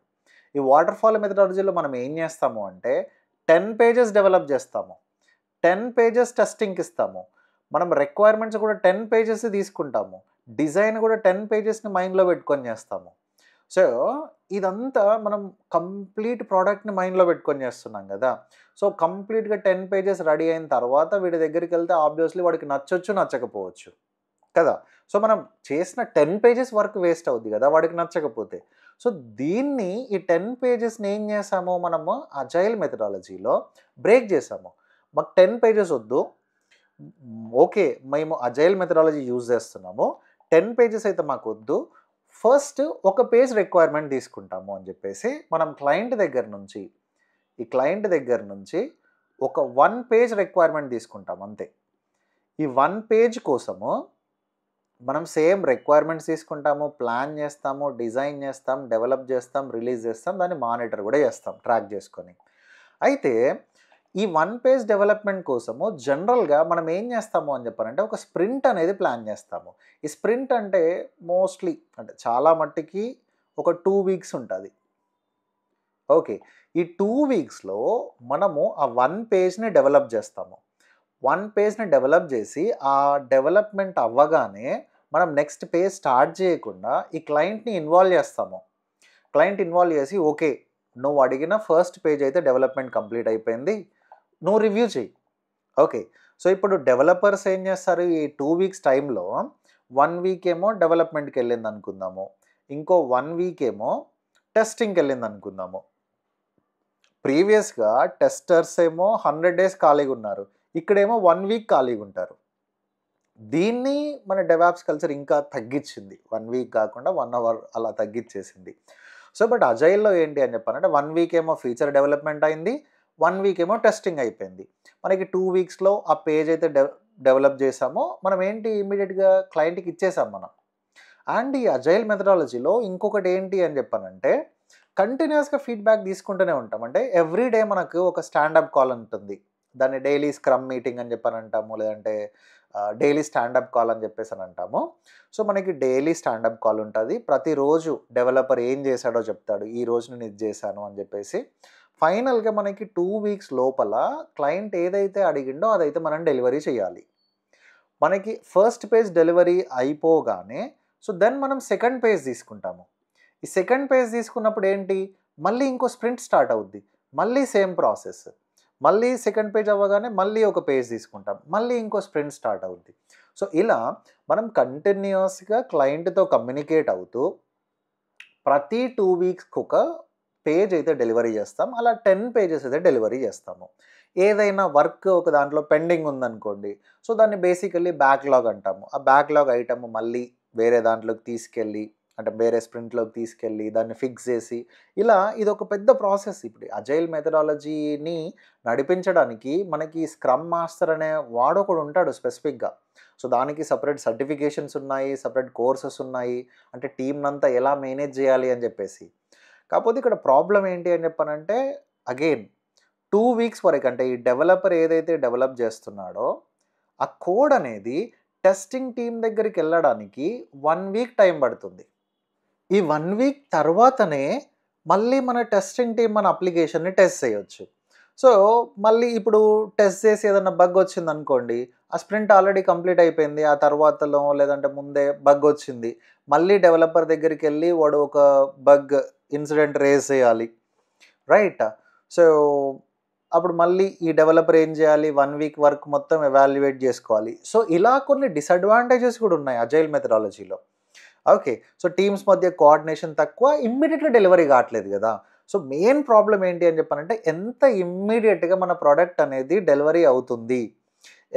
ఈ వాటర్ ఫాల్ మెథడాలజీలో మనం ఏం చేస్తాము అంటే టెన్ పేజెస్ డెవలప్ చేస్తాము టెన్ పేజెస్ టెస్టింగ్కి ఇస్తాము మనం రిక్వైర్మెంట్స్ కూడా టెన్ పేజెస్ తీసుకుంటాము డిజైన్ కూడా టెన్ పేజెస్ని మైండ్లో పెట్టుకొని చేస్తాము సో ఇదంతా మనం కంప్లీట్ ప్రోడక్ట్ని మైండ్లో పెట్టుకొని చేస్తున్నాం కదా సో కంప్లీట్గా టెన్ పేజెస్ రెడీ అయిన తర్వాత వీడి దగ్గరికి వెళ్తే ఆబ్వియస్లీ వాడికి నచ్చొచ్చు నచ్చకపోవచ్చు కదా సో మనం చేసిన టెన్ పేజెస్ వర్క్ వేస్ట్ అవుద్ది కదా వాడికి నచ్చకపోతే సో దీన్ని ఈ టెన్ పేజెస్ని ఏం చేసాము మనము అజైల్ మెథడాలజీలో బ్రేక్ చేసాము మాకు టెన్ పేజెస్ వద్దు ఓకే మేము అజైల్ మెథడాలజీ యూజ్ చేస్తున్నాము టెన్ పేజెస్ అయితే మాకు వద్దు ఫస్ట్ ఒక పేజ్ రిక్వైర్మెంట్ తీసుకుంటాము అని చెప్పేసి మనం క్లయింట్ దగ్గర నుంచి ఈ క్లయింట్ దగ్గర నుంచి ఒక వన్ పేజ్ రిక్వైర్మెంట్ తీసుకుంటాం అంతే ఈ వన్ పేజ్ కోసము మనం సేమ్ రిక్వైర్మెంట్స్ తీసుకుంటాము ప్లాన్ చేస్తాము డిజైన్ చేస్తాం డెవలప్ చేస్తాం రిలీజ్ చేస్తాం దాన్ని మానిటర్ కూడా చేస్తాం ట్రాక్ చేసుకొని అయితే ఈ వన్ పేజ్ డెవలప్మెంట్ కోసము జనరల్గా మనం ఏం చేస్తాము అని చెప్పారంటే ఒక స్ప్రింట్ అనేది ప్లాన్ చేస్తాము ఈ స్ప్రింట్ అంటే మోస్ట్లీ అంటే చాలా మట్టికి ఒక టూ వీక్స్ ఉంటుంది ఓకే ఈ టూ వీక్స్లో మనము ఆ వన్ పేజ్ని డెవలప్ చేస్తాము వన్ పేజ్ని డెవలప్ చేసి ఆ డెవలప్మెంట్ అవ్వగానే మనం నెక్స్ట్ పేజ్ స్టార్ట్ చేయకుండా ఈ క్లయింట్ని ఇన్వాల్వ్ చేస్తాము క్లయింట్ ఇన్వాల్వ్ చేసి ఓకే నువ్వు అడిగిన ఫస్ట్ పేజ్ అయితే డెవలప్మెంట్ కంప్లీట్ అయిపోయింది నువ్వు రివ్యూ చేయి ఓకే సో ఇప్పుడు డెవలపర్స్ ఏం చేస్తారు ఈ టూ వీక్స్ టైంలో వన్ వీక్ ఏమో డెవలప్మెంట్కి వెళ్ళింది అనుకుందాము ఇంకో వన్ వీక్ ఏమో టెస్టింగ్కి వెళ్ళింది అనుకుందాము ప్రీవియస్గా టెస్టర్స్ ఏమో హండ్రెడ్ డేస్ ఖాళీగా ఉన్నారు ఇక్కడేమో వన్ వీక్ ఖాళీగా ఉంటారు దీన్ని మన డెవాప్స్ కల్చర్ ఇంకా తగ్గించింది వన్ వీక్ కాకుండా వన్ అవర్ అలా తగ్గించేసింది సో బట్ అజైల్లో ఏంటి అని చెప్పాలంటే వన్ వీక్ ఏమో ఫీచర్ డెవలప్మెంట్ అయింది వన్ వీక్ ఏమో టెస్టింగ్ అయిపోయింది మనకి టూ వీక్స్లో ఆ పేజ్ అయితే డెవలప్ చేసామో మనం ఏంటి ఇమీడియట్గా క్లయింట్కి ఇచ్చేసాం మనం అండ్ ఈ అజైల్ మెథడాలజీలో ఇంకొకటి ఏంటి అని చెప్పానంటే కంటిన్యూస్గా ఫీడ్బ్యాక్ తీసుకుంటూనే ఉంటాం అంటే ఎవ్రీ డే మనకు ఒక స్టాండప్ కాల్ ఉంటుంది దాన్ని డైలీ స్క్రమ్ మీటింగ్ అని చెప్పని అంటాము లేదంటే డైలీ స్టాండప్ కాల్ అని చెప్పేసి అని అంటాము సో మనకి డైలీ స్టాండప్ కాల్ ఉంటుంది ప్రతిరోజు డెవలపర్ ఏం చేశాడో చెప్తాడు ఈ రోజు నేను ఇది చేశాను అని చెప్పేసి ఫైనల్గా మనకి టూ వీక్స్ లోపల క్లయింట్ ఏదైతే అడిగిండో అదైతే మనం డెలివరీ చేయాలి మనకి ఫస్ట్ పేజ్ డెలివరీ అయిపోగానే సో దెన్ మనం సెకండ్ పేజ్ తీసుకుంటాము ఈ సెకండ్ పేజ్ తీసుకున్నప్పుడు ఏంటి మళ్ళీ ఇంకో స్ప్రింట్ స్టార్ట్ అవుద్ది మళ్ళీ సేమ్ ప్రాసెస్ మళ్ళీ సెకండ్ పేజ్ అవ్వగానే మళ్ళీ ఒక పేజ్ తీసుకుంటాం మళ్ళీ ఇంకో స్ప్రింట్ స్టార్ట్ అవుద్ది సో ఇలా మనం కంటిన్యూస్గా క్లయింట్తో కమ్యూనికేట్ అవుతూ ప్రతి టూ వీక్స్కి ఒక పేజ్ అయితే డెలివరీ చేస్తాం అలా టెన్ పేజెస్ అయితే డెలివరీ చేస్తాము ఏదైనా వర్క్ ఒక దాంట్లో పెండింగ్ ఉందనుకోండి సో దాన్ని బేసికల్లీ బ్యాక్లాగ్ అంటాము ఆ బ్యాక్లాగ్ ఐటమ్ మళ్ళీ వేరే దాంట్లోకి తీసుకెళ్ళి అంటే వేరే స్ప్రింట్లోకి తీసుకెళ్ళి దాన్ని ఫిక్స్ చేసి ఇలా ఇది ఒక పెద్ద ప్రాసెస్ ఇప్పుడు అజైల్ మెథడాలజీని నడిపించడానికి మనకి స్క్రమ్ మాస్టర్ అనే వాడొకడు ఉంటాడు స్పెసిఫిక్గా సో దానికి సపరేట్ సర్టిఫికేషన్స్ ఉన్నాయి సపరేట్ కోర్సెస్ ఉన్నాయి అంటే టీంనంతా ఎలా మేనేజ్ చేయాలి అని చెప్పేసి కాకపోతే ఇక్కడ ప్రాబ్లం ఏంటి అని చెప్పానంటే అగైన్ టూ వీక్స్ వరకు అంటే ఈ డెవలపర్ ఏదైతే డెవలప్ చేస్తున్నాడో ఆ కోడ్ అనేది టెస్టింగ్ టీం దగ్గరికి వెళ్ళడానికి వన్ వీక్ టైం పడుతుంది ఈ వన్ వీక్ తర్వాతనే మళ్ళీ మన టెస్టింగ్ టీం మన అప్లికేషన్ని టెస్ట్ చేయొచ్చు సో మళ్ళీ ఇప్పుడు టెస్ట్ చేసి ఏదైనా బగ్ వచ్చింది అనుకోండి ఆ స్ప్రింట్ ఆల్రెడీ కంప్లీట్ అయిపోయింది ఆ తర్వాతలో లేదంటే ముందే బగ్ వచ్చింది మళ్ళీ డెవలపర్ దగ్గరికి వెళ్ళి వాడు ఒక బగ్ ఇన్సిడెంట్ రేస్ చేయాలి రైట్ సో అప్పుడు మళ్ళీ ఈ డెవలపర్ ఏం చేయాలి వన్ వీక్ వర్క్ మొత్తం ఎవాల్యుయేట్ చేసుకోవాలి సో ఇలా కొన్ని డిసడ్వాంటేజెస్ కూడా ఉన్నాయి అజైల్ మెథడాలజీలో ఓకే సో టీమ్స్ మధ్య కోఆర్డినేషన్ తక్కువ ఇమ్మీడియట్గా డెలివరీ కావట్లేదు కదా సో మెయిన్ ప్రాబ్లం ఏంటి అని చెప్పానంటే ఎంత ఇమ్మీడియట్గా మన ప్రోడక్ట్ అనేది డెలివరీ అవుతుంది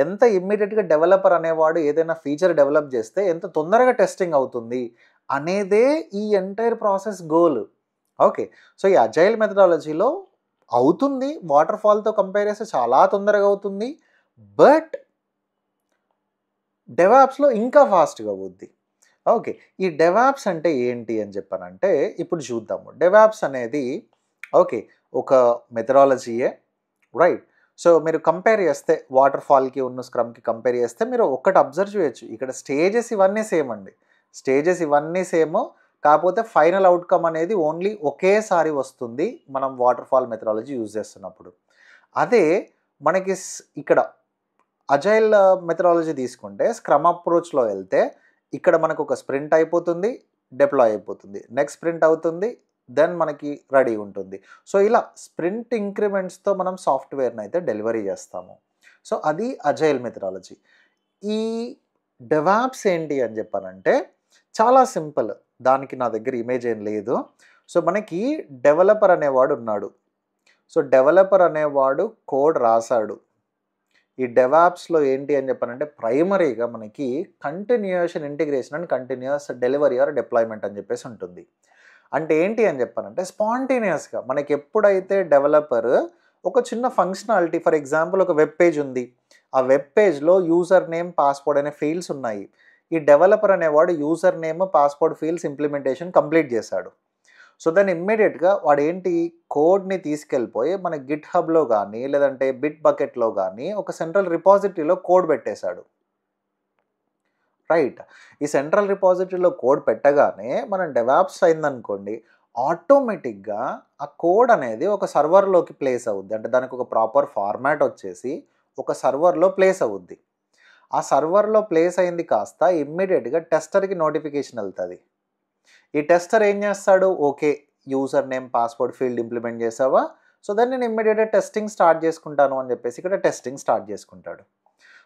ఎంత ఇమ్మీడియట్గా డెవలపర్ అనేవాడు ఏదైనా ఫీచర్ డెవలప్ చేస్తే ఎంత తొందరగా టెస్టింగ్ అవుతుంది అనేదే ఈ entire process goal okay so ఈ అజైల్ మెథడాలజీలో అవుతుంది వాటర్ ఫాల్తో కంపేర్ చేస్తే చాలా తొందరగా అవుతుంది బట్ డెవాప్స్లో ఇంకా ఫాస్ట్గా అవుద్ది ఓకే ఈ డెవాప్స్ అంటే ఏంటి అని చెప్పానంటే ఇప్పుడు చూద్దాము డెవాప్స్ అనేది ఓకే ఒక మెథడాలజీయే రైట్ సో మీరు కంపేర్ చేస్తే వాటర్ ఫాల్కి ఉన్న స్క్రమ్కి కంపేర్ చేస్తే మీరు ఒక్కటి అబ్జర్వ్ చేయొచ్చు ఇక్కడ స్టేజెస్ ఇవన్నీ సేమ్ అండి స్టేజెస్ ఇవన్నీ సేమ్ కాకపోతే ఫైనల్ అవుట్కమ్ అనేది ఓన్లీ ఒకేసారి వస్తుంది మనం వాటర్ ఫాల్ మెథడాలజీ యూజ్ చేస్తున్నప్పుడు అదే మనకి ఇక్కడ అజైల్ మెథడాలజీ తీసుకుంటే స్క్రమ్ అప్రోచ్లో వెళ్తే ఇక్కడ మనకు ఒక స్ప్రింట్ అయిపోతుంది డిప్లాయ్ అయిపోతుంది నెక్స్ట్ స్ప్రింట్ అవుతుంది దెన్ మనకి రెడీ ఉంటుంది సో ఇలా స్ప్రింట్ ఇంక్రిమెంట్స్తో మనం సాఫ్ట్వేర్ని అయితే డెలివరీ చేస్తాము సో అది అజైల్ మెథడాలజీ ఈ డెవాప్స్ ఏంటి అని చెప్పానంటే చాలా సింపుల్ దానికి నా దగ్గర ఇమేజ్ ఏం లేదు సో మనకి డెవలపర్ అనేవాడు ఉన్నాడు సో డెవలపర్ అనేవాడు కోడ్ రాశాడు ఈ డెవాప్స్లో ఏంటి అని చెప్పానంటే ప్రైమరీగా మనకి continuation integration and continuous delivery or deployment అని చెప్పేసి ఉంటుంది అంటే ఏంటి అని చెప్పానంటే స్పాంటేనియస్గా మనకి ఎప్పుడైతే డెవలపర్ ఒక చిన్న ఫంక్షనాలిటీ ఫర్ ఎగ్జాంపుల్ ఒక వెబ్ పేజ్ ఉంది ఆ వెబ్ పేజ్లో యూజర్ నేమ్ పాస్వర్డ్ అనే ఫీల్డ్స్ ఉన్నాయి ఈ డెవలపర్ అనేవాడు user name password fields implementation complete చేశాడు సో దాన్ని ఇమ్మీడియట్గా వాడు ఏంటి కోడ్ని తీసుకెళ్ళిపోయి మన గిట్ హబ్లో కానీ లేదంటే బిట్ బకెట్లో కానీ ఒక సెంట్రల్ రిపాజిటరీలో కోడ్ పెట్టేశాడు రైట్ ఈ సెంట్రల్ రిపాజిటరీలో కోడ్ పెట్టగానే మనం డెవాప్స్ అయిందనుకోండి ఆటోమేటిక్గా ఆ కోడ్ అనేది ఒక సర్వర్లోకి ప్లేస్ అవుద్ది అంటే దానికి ఒక ప్రాపర్ ఫార్మాట్ వచ్చేసి ఒక సర్వర్లో ప్లేస్ అవుద్ది ఆ సర్వర్లో ప్లేస్ అయింది కాస్త ఇమ్మీడియట్గా టెస్టర్కి నోటిఫికేషన్ వెళ్తుంది ఈ టెస్టర్ ఏం చేస్తాడు okay user name password field implement చేసావా సో దాన్ని నేను ఇమ్మీడియట్గా టెస్టింగ్ స్టార్ట్ చేసుకుంటాను అని చెప్పేసి ఇక్కడ టెస్టింగ్ స్టార్ట్ చేసుకుంటాడు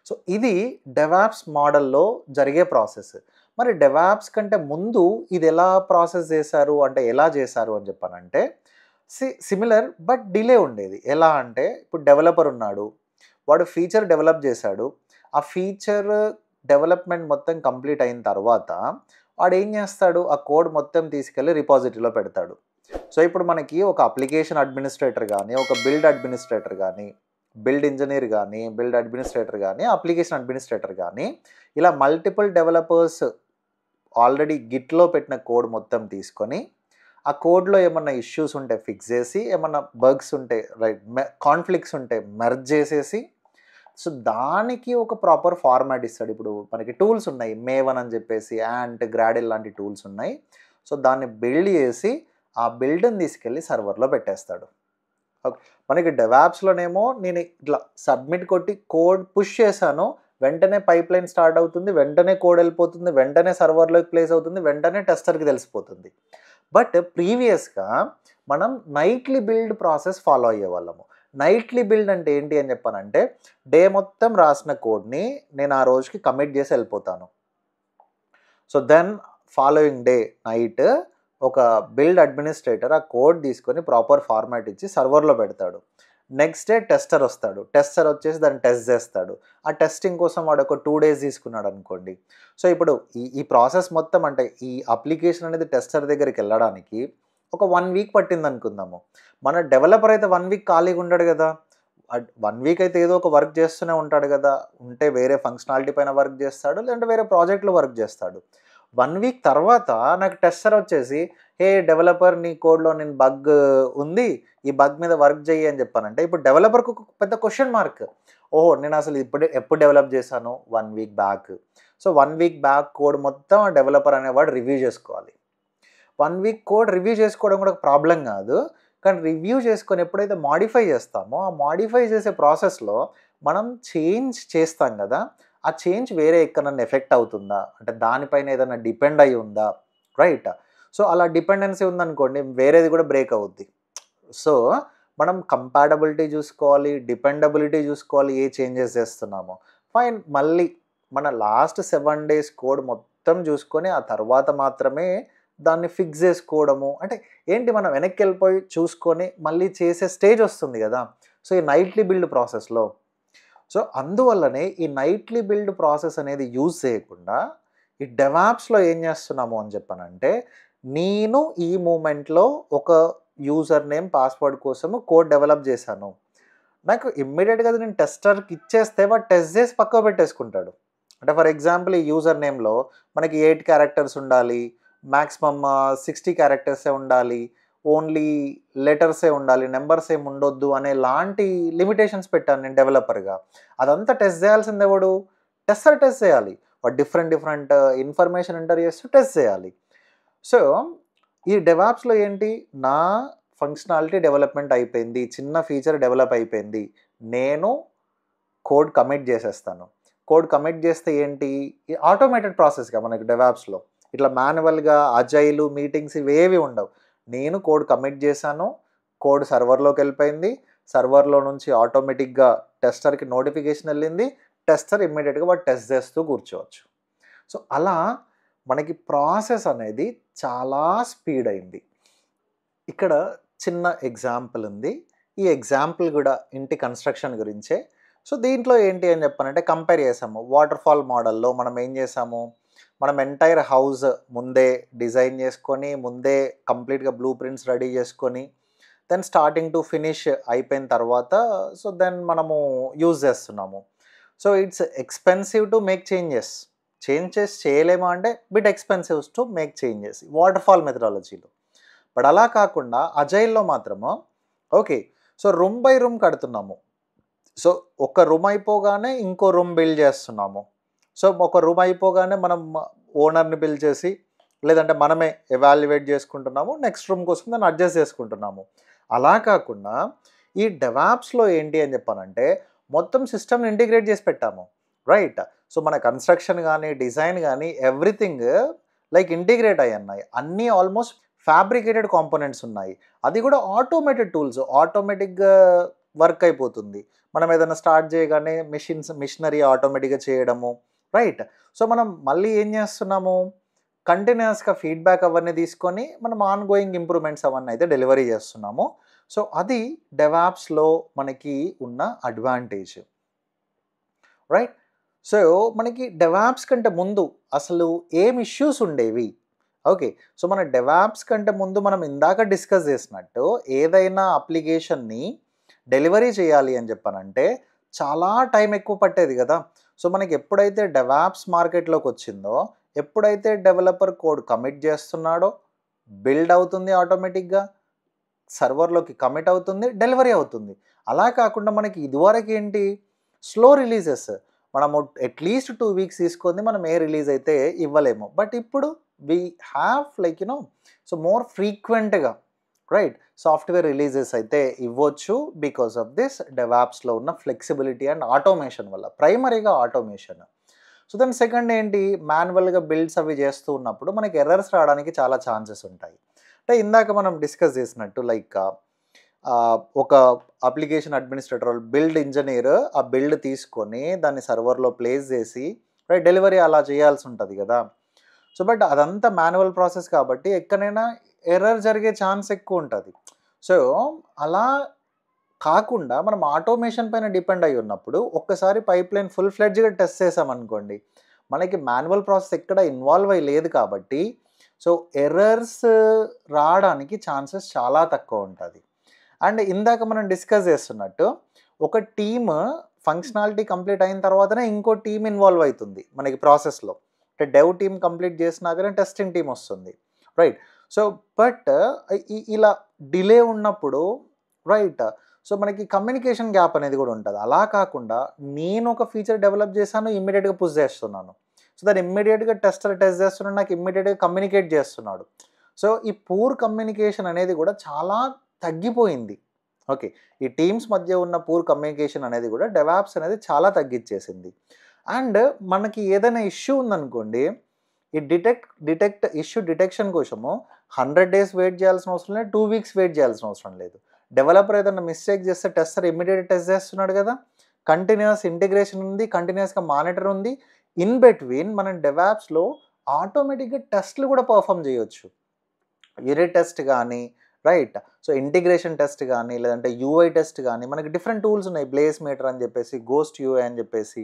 సో ఇది డెవాప్స్ మోడల్లో జరిగే ప్రాసెస్ మరి డెవాప్స్ కంటే ముందు ఇది ఎలా ప్రాసెస్ చేశారు అంటే ఎలా చేశారు అని చెప్పానంటే సి సిమిలర్ బట్ డిలే ఉండేది ఎలా అంటే ఇప్పుడు డెవలపర్ ఉన్నాడు వాడు ఫీచర్ డెవలప్ చేశాడు ఆ ఫీచర్ డెవలప్మెంట్ మొత్తం కంప్లీట్ అయిన తర్వాత వాడు ఏం చేస్తాడు ఆ కోడ్ మొత్తం తీసుకెళ్ళి రిపాజిటరీలో పెడతాడు సో ఇప్పుడు మనకి ఒక అప్లికేషన్ అడ్మినిస్ట్రేటర్ కానీ ఒక బిల్డ్ అడ్మినిస్ట్రేటర్ కానీ బిల్డ్ ఇంజనీర్ కానీ బిల్డ్ అడ్మినిస్ట్రేటర్ కానీ అప్లికేషన్ అడ్మినిస్ట్రేటర్ కానీ ఇలా మల్టిపుల్ డెవలపర్స్ ఆల్రెడీ గిట్లో పెట్టిన కోడ్ మొత్తం తీసుకొని ఆ కోడ్లో ఏమన్నా ఇష్యూస్ ఉంటే ఫిక్స్ చేసి ఏమన్నా బగ్స్ ఉంటే రైట్ కాన్ఫ్లిక్ట్స్ ఉంటే మెర్జ్ చేసేసి సో దానికి ఒక ప్రాపర్ ఫార్మాట్ ఇస్తాడు ఇప్పుడు మనకి టూల్స్ ఉన్నాయి మేవన్ అని చెప్పేసి యాంట్ గ్రాడిల్ లాంటి టూల్స్ ఉన్నాయి సో దాన్ని బిల్డ్ చేసి ఆ బిల్డ్ని తీసుకెళ్ళి సర్వర్లో పెట్టేస్తాడు ఓకే మనకి డెవాప్స్లోనేమో నేను ఇట్లా సబ్మిట్ కొట్టి కోడ్ పుష్ చేశాను వెంటనే పైప్ లైన్ స్టార్ట్ అవుతుంది వెంటనే కోడ్ వెళ్ళిపోతుంది వెంటనే సర్వర్లోకి ప్లేస్ అవుతుంది వెంటనే టెస్టర్కి తెలిసిపోతుంది బట్ ప్రీవియస్గా మనం నైట్లీ బిల్డ్ ప్రాసెస్ ఫాలో అయ్యేవాళ్ళము నైట్లీ బిల్డ్ అంటే ఏంటి అని చెప్పానంటే డే మొత్తం రాసిన కోడ్ని నేను ఆ రోజుకి కమిట్ చేసి వెళ్ళిపోతాను so then following day night ఒక బిల్డ్ అడ్మినిస్ట్రేటర్ ఆ కోడ్ తీసుకొని ప్రాపర్ ఫార్మాట్ ఇచ్చి సర్వర్లో పెడతాడు నెక్స్ట్ డే టెస్టర్ వస్తాడు టెస్టర్ వచ్చేసి దాన్ని టెస్ట్ చేస్తాడు ఆ టెస్టింగ్ కోసం వాడు ఒక టూ డేస్ తీసుకున్నాడు అనుకోండి సో ఇప్పుడు ఈ ఈ ప్రాసెస్ మొత్తం అంటే ఈ అప్లికేషన్ అనేది టెస్టర్ దగ్గరికి వెళ్ళడానికి ఒక వన్ వీక్ పట్టింది అనుకుందాము మన డెవలపర్ అయితే వన్ వీక్ ఖాళీగా ఉండడు కదా వన్ వీక్ అయితే ఏదో ఒక వర్క్ చేస్తూనే ఉంటాడు కదా ఉంటే వేరే ఫంక్షనాలిటీ పైన వర్క్ చేస్తాడు లేదంటే వేరే ప్రాజెక్ట్లో వర్క్ చేస్తాడు వన్ వీక్ తర్వాత నాకు టెస్టర్ వచ్చేసి హే డెవలపర్ నీ కోడ్లో నేను బగ్ ఉంది ఈ బగ్ మీద వర్క్ చెయ్యి అని చెప్పానంటే ఇప్పుడు డెవలపర్కి ఒక పెద్ద క్వశ్చన్ మార్క్ ఓహో నేను అసలు ఇప్పుడు ఎప్పుడు డెవలప్ చేశాను one week back so one week back code మొత్తం డెవలపర్ అనేవాడు రివ్యూ చేసుకోవాలి వన్ వీక్ కోడ్ రివ్యూ చేసుకోవడం కూడా ఒక ప్రాబ్లం కాదు కానీ రివ్యూ చేసుకొని ఎప్పుడైతే మాడిఫై చేస్తామో ఆ మాడిఫై చేసే ప్రాసెస్లో మనం చేంజ్ చేస్తాం కదా ఆ చేంజ్ వేరే ఎక్కడన్నా ఎఫెక్ట్ అవుతుందా అంటే దానిపైన ఏదైనా డిపెండ్ అయి ఉందా రైట్ సో అలా డిపెండెన్సీ ఉందనుకోండి వేరేది కూడా బ్రేక్ అవుద్ది సో మనం కంపాటబిలిటీ చూసుకోవాలి డిపెండబిలిటీ చూసుకోవాలి ఏ చేంజెస్ చేస్తున్నామో ఫైన్ మళ్ళీ మన లాస్ట్ సెవెన్ డేస్ కోడ్ మొత్తం చూసుకొని ఆ తర్వాత మాత్రమే దాన్ని ఫిక్స్ చేసుకోవడము అంటే ఏంటి మనం వెనక్కి వెళ్ళిపోయి చూసుకొని మళ్ళీ చేసే స్టేజ్ వస్తుంది కదా సో ఈ నైట్లీ బిల్డ్ ప్రాసెస్లో సో అందువల్లనే ఈ నైట్లీ బిల్డ్ ప్రాసెస్ అనేది యూజ్ చేయకుండా ఈ డెవాప్స్లో ఏం చేస్తున్నాము అని చెప్పానంటే నేను ఈ మూమెంట్లో ఒక యూజర్ నేమ్ పాస్వర్డ్ కోసము కోడ్ డెవలప్ చేశాను నాకు ఇమ్మీడియట్గా నేను టెస్టర్కి ఇచ్చేస్తే వాడు టెస్ట్ చేసి పక్క పెట్టేసుకుంటాడు అంటే ఫర్ ఎగ్జాంపుల్ ఈ యూజర్ నేమ్లో మనకి ఎయిట్ క్యారెక్టర్స్ ఉండాలి మ్యాక్సిమమ్ సిక్స్టీ క్యారెక్టర్సే ఉండాలి ఓన్లీ లెటర్సే ఉండాలి నెంబర్స్ ఏమి ఉండొద్దు అనే లాంటి లిమిటేషన్స్ పెట్టాను నేను డెవలపర్గా అదంతా టెస్ట్ చేయాల్సిందే వాడు టెస్టర్ టెస్ట్ చేయాలి వాడు డిఫరెంట్ డిఫరెంట్ ఇన్ఫర్మేషన్ ఎంటర్ చేస్తూ టెస్ట్ చేయాలి సో ఈ డెవాప్స్లో ఏంటి నా ఫంక్షనాలిటీ డెవలప్మెంట్ అయిపోయింది చిన్న ఫీచర్ డెవలప్ అయిపోయింది నేను కోడ్ కమిట్ చేసేస్తాను కోడ్ కమిట్ చేస్తే ఏంటి ఆటోమేటెడ్ ప్రాసెస్గా మనకి డెవాప్స్లో ఇట్లా మాన్యువల్గా అజైలు మీటింగ్స్ ఇవేవి ఉండవు నేను కోడ్ కమిట్ చేశాను కోడ్ సర్వర్లోకి వెళ్ళిపోయింది సర్వర్లో నుంచి ఆటోమేటిక్గా టెస్టర్కి నోటిఫికేషన్ వెళ్ళింది టెస్టర్ ఇమ్మీడియట్గా వాడు టెస్ట్ చేస్తూ కూర్చోవచ్చు సో అలా మనకి ప్రాసెస్ అనేది చాలా స్పీడ్ అయింది ఇక్కడ చిన్న ఎగ్జాంపుల్ ఉంది ఈ ఎగ్జాంపుల్ కూడా ఇంటి కన్స్ట్రక్షన్ గురించే సో దీంట్లో ఏంటి అని చెప్పానంటే కంపేర్ చేసాము వాటర్ ఫాల్ మోడల్లో మనం ఏం చేసాము మనం ఎంటైర్ హౌస్ ముందే డిజైన్ చేసుకొని ముందే కంప్లీట్గా బ్లూ ప్రింట్స్ రెడీ చేసుకొని దెన్ స్టార్టింగ్ టు ఫినిష్ అయిపోయిన తర్వాత సో దెన్ మనము యూజ్ చేస్తున్నాము so it's expensive to make changes changes చేయలేమా అంటే bit expensive to make changes waterfall మెథడాలజీలో బట్ అలా కాకుండా అజైల్లో మాత్రము okay so room by room కడుతున్నాము సో ఒక రూమ్ అయిపోగానే ఇంకో రూమ్ బిల్డ్ చేస్తున్నాము సో ఒక రూమ్ అయిపోగానే మనం ఓనర్ని బిల్ చేసి లేదంటే మనమే ఎవాల్యువేట్ చేసుకుంటున్నాము నెక్స్ట్ రూమ్ కోసం దాన్ని అడ్జస్ట్ చేసుకుంటున్నాము అలా కాకుండా ఈ డెవాప్స్లో ఏంటి అని చెప్పానంటే మొత్తం సిస్టమ్ని ఇంటిగ్రేట్ చేసి పెట్టాము రైట్ సో మన కన్స్ట్రక్షన్ కానీ డిజైన్ కానీ ఎవ్రీథింగ్ లైక్ ఇంటిగ్రేట్ అయ్యి ఉన్నాయి అన్నీ ఆల్మోస్ట్ ఫ్యాబ్రికేటెడ్ కాంపోనెంట్స్ ఉన్నాయి అది కూడా ఆటోమేటెడ్ టూల్స్ ఆటోమేటిక్గా వర్క్ అయిపోతుంది మనం ఏదైనా స్టార్ట్ చేయగానే మిషన్స్ మిషనరీ ఆటోమేటిక్గా చేయడము రైట్ సో మనం మళ్ళీ ఏం చేస్తున్నాము కంటిన్యూస్గా ఫీడ్బ్యాక్ అవన్నీ తీసుకొని మనం ఆన్ గోయింగ్ ఇంప్రూవ్మెంట్స్ అవన్నీ అయితే డెలివరీ చేస్తున్నాము సో అది డెవాప్స్లో మనకి ఉన్న అడ్వాంటేజ్ రైట్ సో మనకి డెవాప్స్ కంటే ముందు అసలు ఏం ఇష్యూస్ ఉండేవి ఓకే సో మన డెవాప్స్ కంటే ముందు మనం ఇందాక డిస్కస్ చేసినట్టు ఏదైనా అప్లికేషన్ని డెలివరీ చేయాలి అని చెప్పనంటే చాలా టైం ఎక్కువ పట్టేది కదా సో మనకి ఎప్పుడైతే డెవాప్స్ మార్కెట్లోకి వచ్చిందో ఎప్పుడైతే డెవలపర్ కోడ్ కమిట్ చేస్తున్నాడో బిల్డ్ అవుతుంది ఆటోమేటిక్గా సర్వర్లోకి కమిట్ అవుతుంది డెలివరీ అవుతుంది అలా కాకుండా మనకి ఇదివరకు ఏంటి స్లో రిలీజెస్ మనము అట్లీస్ట్ టూ వీక్స్ తీసుకొని మనం ఏ రిలీజ్ అయితే ఇవ్వలేము బట్ ఇప్పుడు we have like no so more ఫ్రీక్వెంట్గా రైట్ సాఫ్ట్వేర్ రిలీజెస్ అయితే ఇవ్వచ్చు బికాస్ ఆఫ్ దిస్ డెవాప్స్లో ఉన్న ఫ్లెక్సిబిలిటీ అండ్ ఆటోమేషన్ వల్ల ప్రైమరీగా ఆటోమేషన్ సో దాని సెకండ్ ఏంటి మాన్యువల్గా బిల్డ్స్ అవి చేస్తూ ఉన్నప్పుడు మనకి ఎర్రర్స్ రావడానికి చాలా ఛాన్సెస్ ఉంటాయి అంటే ఇందాక మనం డిస్కస్ చేసినట్టు లైక్ ఒక అప్లికేషన్ అడ్మినిస్ట్రేటర్ బిల్డ్ ఇంజనీర్ ఆ బిల్డ్ తీసుకొని దాన్ని సర్వర్లో ప్లేస్ చేసి రైట్ డెలివరీ అలా చేయాల్సి ఉంటుంది కదా సో బట్ అదంతా మాన్యువల్ ప్రాసెస్ కాబట్టి ఎక్కడైనా ఎర్రర్ జరిగే ఛాన్స్ ఎక్కువ ఉంటుంది సో అలా కాకుండా మనం ఆటోమేషన్ పైన డిపెండ్ అయి ఉన్నప్పుడు ఒక్కసారి పైప్ లైన్ ఫుల్ ఫ్లెడ్జ్గా టెస్ట్ చేసామనుకోండి మనకి మాన్యువల్ ప్రాసెస్ ఎక్కడ ఇన్వాల్వ్ అయ్యి లేదు కాబట్టి సో ఎర్రర్స్ రావడానికి ఛాన్సెస్ చాలా తక్కువ ఉంటుంది అండ్ ఇందాక మనం డిస్కస్ చేస్తున్నట్టు ఒక టీమ్ ఫంక్షనాలిటీ కంప్లీట్ అయిన తర్వాతనే ఇంకో టీం ఇన్వాల్వ్ అవుతుంది మనకి ప్రాసెస్లో అంటే డెవ్ టీమ్ కంప్లీట్ చేసినాకనే టెస్టింగ్ టీం వస్తుంది రైట్ సో బట్ ఇలా డిలే ఉన్నప్పుడు రైట్ సో మనకి కమ్యూనికేషన్ గ్యాప్ అనేది కూడా ఉంటుంది అలా కాకుండా నేను ఒక ఫీచర్ డెవలప్ చేశాను ఇమ్మీడియట్గా పుష్ చేస్తున్నాను సో దాన్ని ఇమ్మీడియట్గా టెస్టర్ టెస్ట్ చేస్తున్నాడు నాకు ఇమ్మీడియట్గా కమ్యూనికేట్ చేస్తున్నాడు సో ఈ పూర్ కమ్యూనికేషన్ అనేది కూడా చాలా తగ్గిపోయింది ఓకే ఈ టీమ్స్ మధ్య ఉన్న పూర్ కమ్యూనికేషన్ అనేది కూడా డెవాప్స్ అనేది చాలా తగ్గించేసింది అండ్ మనకి ఏదైనా ఇష్యూ ఉందనుకోండి ఈ డిటెక్ట్ డిటెక్ట్ ఇష్యూ డిటెక్షన్ కోసము హండ్రెడ్ డేస్ వెయిట్ చేయాల్సిన అవసరం లేదు టూ వీక్స్ వెయిట్ చేయాల్సిన అవసరం లేదు డెవలపర్ ఏదైనా మిస్టేక్ చేస్తే టెస్టర్ ఇమీడియట్ టెస్ట్ చేస్తున్నాడు కదా కంటిన్యూస్ ఇంటిగ్రేషన్ ఉంది కంటిన్యూస్గా మానిటర్ ఉంది ఇన్ బిట్వీన్ మనం డెవాప్స్లో ఆటోమేటిక్గా టెస్ట్లు కూడా పర్ఫామ్ చేయొచ్చు యూరిట్ టెస్ట్ కానీ రైట్ సో ఇంటిగ్రేషన్ టెస్ట్ కానీ లేదంటే యూఐ టెస్ట్ కానీ మనకి డిఫరెంట్ టూల్స్ ఉన్నాయి బ్లేస్ మీటర్ అని చెప్పేసి గోస్ట్ యూఐ అని చెప్పేసి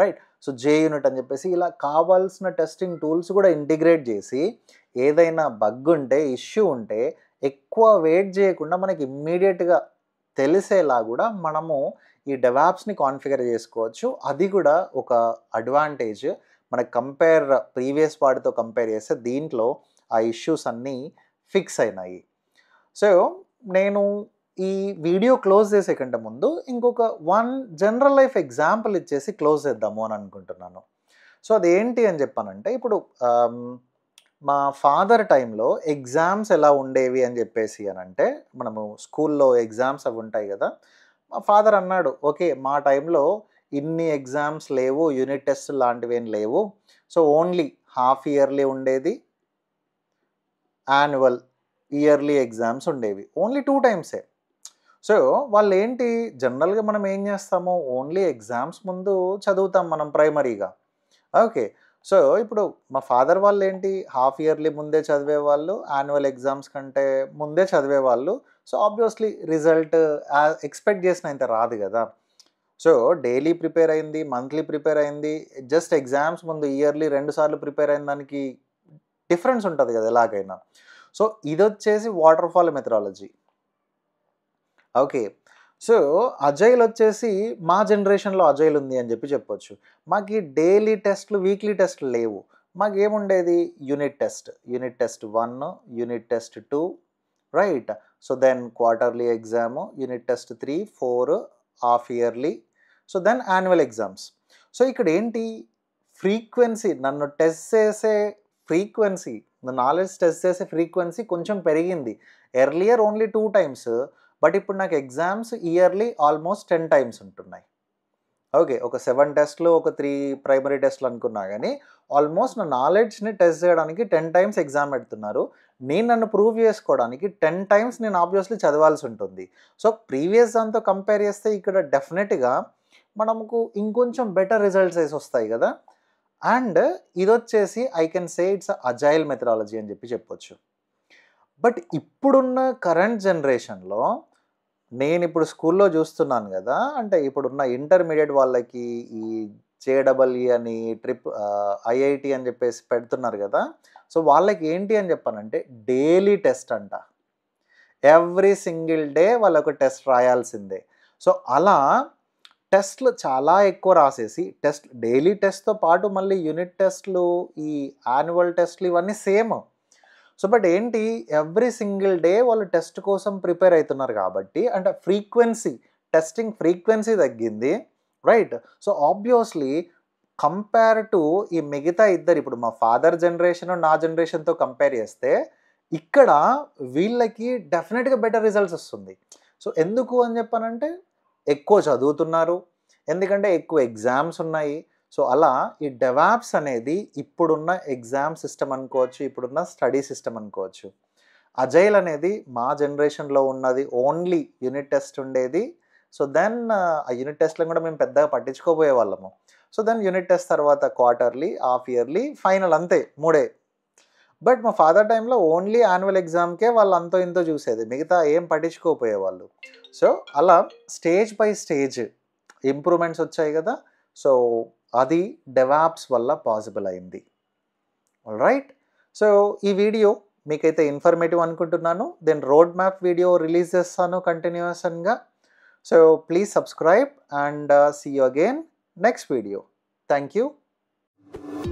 రైట్ సో జే యూనిట్ అని చెప్పేసి ఇలా కావాల్సిన టెస్టింగ్ టూల్స్ కూడా ఇంటిగ్రేట్ చేసి ఏదైనా బగ్ ఉంటే ఇష్యూ ఉంటే ఎక్కువ వెయిట్ చేయకుండా మనకి ఇమ్మీడియట్గా తెలిసేలా కూడా మనము ఈ డెవాప్స్ని కాన్ఫిగర్ చేసుకోవచ్చు అది కూడా ఒక అడ్వాంటేజ్ మనకు కంపేర్ ప్రీవియస్ వాటితో కంపేర్ చేస్తే దీంట్లో ఆ ఇష్యూస్ అన్నీ ఫిక్స్ అయినాయి సో నేను ఈ వీడియో క్లోజ్ చేసే కంటే ముందు ఇంకొక వన్ జనరల్ లైఫ్ ఎగ్జాంపుల్ ఇచ్చేసి క్లోజ్ చేద్దాము అని అనుకుంటున్నాను సో అదేంటి అని చెప్పానంటే ఇప్పుడు మా ఫాదర్ టైంలో ఎగ్జామ్స్ ఎలా ఉండేవి అని చెప్పేసి అని అంటే మనము స్కూల్లో ఎగ్జామ్స్ అవి ఉంటాయి కదా మా ఫాదర్ అన్నాడు ఓకే మా టైంలో ఇన్ని ఎగ్జామ్స్ లేవు యూనిట్ టెస్ట్ లాంటివి ఏం లేవు సో ఓన్లీ హాఫ్ ఇయర్లీ ఉండేది యాన్యువల్ ఇయర్లీ ఎగ్జామ్స్ ఉండేవి ఓన్లీ టూ టైమ్సే సో వాళ్ళు ఏంటి జనరల్గా మనం ఏం చేస్తాము ఓన్లీ ఎగ్జామ్స్ ముందు చదువుతాం మనం ప్రైమరీగా ఓకే సో ఇప్పుడు మా ఫాదర్ వాళ్ళు ఏంటి హాఫ్ ఇయర్లీ ముందే చదివే వాళ్ళు యాన్యువల్ ఎగ్జామ్స్ కంటే ముందే చదివే వాళ్ళు సో ఆబ్వియస్లీ రిజల్ట్ ఎక్స్పెక్ట్ చేసిన ఇంత రాదు కదా సో డైలీ ప్రిపేర్ అయింది మంత్లీ ప్రిపేర్ అయింది జస్ట్ ఎగ్జామ్స్ ముందు ఇయర్లీ రెండు సార్లు ప్రిపేర్ అయిన దానికి డిఫరెన్స్ ఉంటుంది కదా ఎలాగైనా సో ఇది వచ్చేసి waterfall methodology okay so agile వచ్చేసి మా జనరేషన్లో అజైల్ ఉంది అని చెప్పి చెప్పొచ్చు మాకు డైలీ టెస్ట్లు వీక్లీ టెస్ట్లు లేవు మాకు ఏముండేది unit test unit test one unit test two right so then quarterly exam unit test three four half yearly so then annual exams so ఇక్కడ ఏంటి ఫ్రీక్వెన్సీ నన్ను టెస్ట్ చేసే ఫ్రీక్వెన్సీ నాలెడ్జ్ టెస్ట్ చేసే ఫ్రీక్వెన్సీ కొంచెం పెరిగింది earlier only two times but ఇప్పుడు నాకు exams yearly almost ten times ఉంటున్నాయి ఓకే ఒక సెవెన్ టెస్ట్లు ఒక త్రీ ప్రైమరీ టెస్ట్లు అనుకున్నా కానీ ఆల్మోస్ట్ నా నాలెడ్జ్ని టెస్ట్ చేయడానికి టెన్ టైమ్స్ ఎగ్జామ్ పెడుతున్నారు నేను నన్ను ప్రూవ్ చేసుకోవడానికి టెన్ టైమ్స్ నేను ఆబ్వియస్లీ చదవాల్సి ఉంటుంది సో ప్రీవియస్ దాంతో కంపేర్ చేస్తే ఇక్కడ డెఫినెట్గా మనకు ఇంకొంచెం బెటర్ రిజల్ట్స్ వేసి వస్తాయి కదా అండ్ ఇది వచ్చేసి I can say it's agile methodology అని చెప్పి చెప్పొచ్చు బట్ ఇప్పుడున్న కరెంట్ జనరేషన్లో నేను ఇప్పుడు స్కూల్లో చూస్తున్నాను కదా అంటే ఇప్పుడున్న ఇంటర్మీడియట్ వాళ్ళకి ఈ జేడబల్ఈ అని ట్రిప్ ఐఐటి అని చెప్పేసి పెడుతున్నారు కదా సో వాళ్ళకి ఏంటి అని చెప్పానంటే డైలీ టెస్ట్ అంట ఎవ్రీ సింగిల్ డే వాళ్ళకు ఒక టెస్ట్ రాయాల్సిందే సో అలా టెస్ట్లు చాలా ఎక్కువ రాసేసి టెస్ట్ డైలీ టెస్ట్తో పాటు మళ్ళీ యూనిట్ టెస్ట్లు ఈ యాన్యువల్ టెస్ట్లు ఇవన్నీ సేమ్ సో బట్ ఏంటి ఎవ్రీ సింగిల్ డే వాళ్ళు టెస్ట్ కోసం ప్రిపేర్ అవుతున్నారు కాబట్టి అంటే ఫ్రీక్వెన్సీ టెస్టింగ్ ఫ్రీక్వెన్సీ తగ్గింది right so obviously compare to ఈ మిగతా ఇద్దరు ఇప్పుడు మా ఫాదర్ జనరేషన్ నా జనరేషన్తో కంపేర్ చేస్తే ఇక్కడ వీళ్ళకి డెఫినెట్గా బెటర్ రిజల్ట్స్ వస్తుంది సో ఎందుకు అని చెప్పానంటే ఎక్కువ చదువుతున్నారు ఎందుకంటే ఎక్కువ ఎగ్జామ్స్ ఉన్నాయి సో అలా ఈ డెవాప్స్ అనేది ఇప్పుడున్న ఎగ్జామ్ సిస్టమ్ అనుకోవచ్చు ఇప్పుడున్న స్టడీ సిస్టమ్ అనుకోవచ్చు అజైల్ అనేది మా జనరేషన్లో ఉన్నది ఓన్లీ యూనిట్ టెస్ట్ ఉండేది సో దెన్ ఆ యూనిట్ టెస్ట్లను కూడా మేము పెద్దగా పట్టించుకోబోయే వాళ్ళము సో దెన్ యూనిట్ టెస్ట్ తర్వాత క్వార్టర్లీ హాఫ్ ఇయర్లీ ఫైనల్ అంతే మూడే బట్ మా ఫాదర్ టైంలో ఓన్లీ యాన్యువల్ ఎగ్జామ్కే వాళ్ళు అంతో ఇంతో చూసేది మిగతా ఏం పట్టించుకోపోయేవాళ్ళు సో అలా స్టేజ్ బై స్టేజ్ ఇంప్రూవ్మెంట్స్ వచ్చాయి కదా సో అది డెవాప్స్ వల్ల పాసిబుల్ అయింది రైట్ సో ఈ వీడియో మీకైతే ఇన్ఫర్మేటివ్ అనుకుంటున్నాను then road map video release చేస్తాను కంటిన్యూస్గా so please subscribe and see you again next video thank you